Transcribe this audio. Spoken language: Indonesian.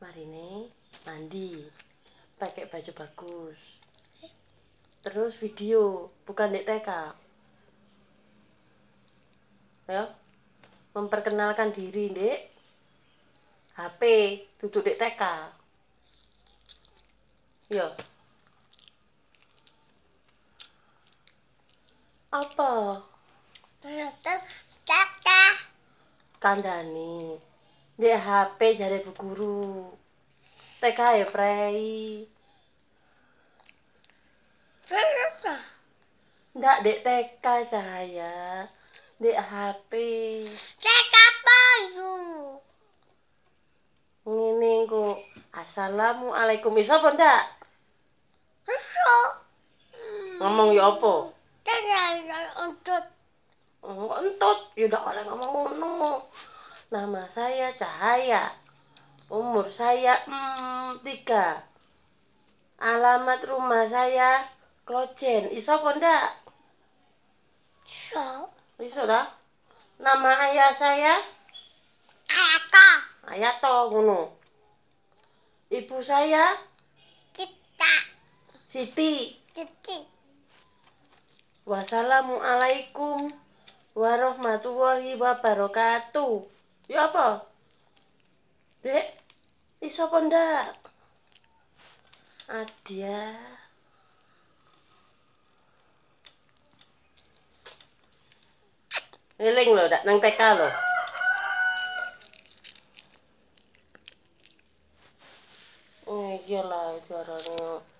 marine mandi pakai baju bagus terus video bukan di TK ya memperkenalkan diri dek HP duduk di TK ya apa nonton TK kandani di HP jadi bu guru TK ya prei ndak dek TK cahaya di HP TK apa itu ngene ku assalamualaikum bisa apa ndak bisa ngomong ya apa entut oh, entut ya udah oleh ngomong ngono Nama saya Cahaya. Umur saya hmm, tiga. Alamat rumah saya Klojen. Iso apa ndak? Iso. Iso dah. Nama ayah saya Ayato. Ayato ngono. Ibu saya Cita. Siti. Siti. Wassalamualaikum warahmatullahi wabarakatuh. Ya apa? Dek. Ih sapa ndak? Adia. Eling lho, dak nang TK lho. Oh, iyalah suaranya.